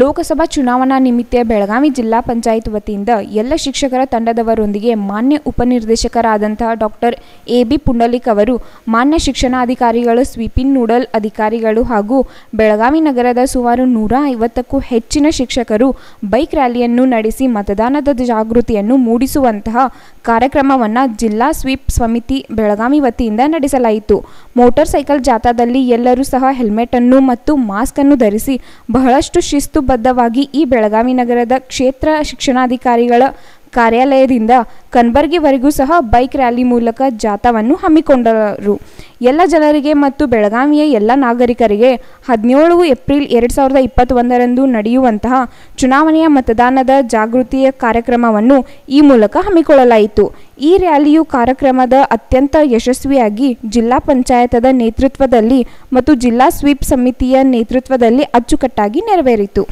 ಲೋಕಸಭಾ ಚುನಾವಣಾ ನಿಮಿತ್ತ ಬೆಳಗಾವಿ ಜಿಲ್ಲಾ ಪಂಚಾಯತ್ ವತಿಯಿಂದ ಎಲ್ಲ ಶಿಕ್ಷಕರ ತಂಡದವರೊಂದಿಗೆ ಮಾನ್ಯ ಉಪನಿರ್ದೇಶಕರಾದಂತಹ ಡಾಕ್ಟರ್ ಎ ಬಿ ಪುಂಡಲಿಕ್ ಅವರು ಮಾನ್ಯ ಶಿಕ್ಷಣಾಧಿಕಾರಿಗಳು ಸ್ವೀಪಿಂಗ್ ನೂಡಲ್ ಅಧಿಕಾರಿಗಳು ಹಾಗೂ ಬೆಳಗಾವಿ ನಗರದ ಸುಮಾರು ನೂರ ಐವತ್ತಕ್ಕೂ ಹೆಚ್ಚಿನ ಶಿಕ್ಷಕರು ಬೈಕ್ ರ್ಯಾಲಿಯನ್ನು ನಡೆಸಿ ಮತದಾನದ ಜಾಗೃತಿಯನ್ನು ಮೂಡಿಸುವಂತಹ ಕಾರ್ಯಕ್ರಮವನ್ನು ಜಿಲ್ಲಾ ಸ್ವೀಪ್ ಸಮಿತಿ ಬೆಳಗಾವಿ ವತಿಯಿಂದ ನಡೆಸಲಾಯಿತು ಮೋಟಾರ್ ಸೈಕಲ್ ಜಾಥಾದಲ್ಲಿ ಎಲ್ಲರೂ ಸಹ ಹೆಲ್ಮೆಟ್ ಅನ್ನು ಮತ್ತು ಮಾಸ್ಕ್ ಅನ್ನು ಧರಿಸಿ ಬಹಳಷ್ಟು ಶಿಸ್ತು ಬದ್ಧವಾಗಿ ಈ ಬೆಳಗಾವಿ ನಗರದ ಕ್ಷೇತ್ರ ಶಿಕ್ಷಣಾಧಿಕಾರಿಗಳ ಕಾರ್ಯಾಲಯದಿಂದ ಕನ್ಬರ್ಗಿವರೆಗೂ ಸಹ ಬೈಕ್ ರ್ಯಾಲಿ ಮೂಲಕ ಜಾಥಾವನ್ನು ಹಮ್ಮಿಕೊಂಡರು ಎಲ್ಲ ಜನರಿಗೆ ಮತ್ತು ಬೆಳಗಾವಿಯ ಎಲ್ಲ ನಾಗರಿಕರಿಗೆ ಹದಿನೇಳು ಏಪ್ರಿಲ್ ಎರಡು ಸಾವಿರದ ಇಪ್ಪತ್ತೊಂದರಂದು ನಡೆಯುವಂತಹ ಚುನಾವಣೆಯ ಮತದಾನದ ಜಾಗೃತಿಯ ಕಾರ್ಯಕ್ರಮವನ್ನು ಈ ಮೂಲಕ ಹಮ್ಮಿಕೊಳ್ಳಲಾಯಿತು ಈ ರ್ಯಾಲಿಯು ಕಾರ್ಯಕ್ರಮದ ಅತ್ಯಂತ ಯಶಸ್ವಿಯಾಗಿ ಜಿಲ್ಲಾ ಪಂಚಾಯತದ ನೇತೃತ್ವದಲ್ಲಿ ಮತ್ತು ಜಿಲ್ಲಾ ಸ್ವೀಪ್ ಸಮಿತಿಯ ನೇತೃತ್ವದಲ್ಲಿ ಅಚ್ಚುಕಟ್ಟಾಗಿ ನೆರವೇರಿತು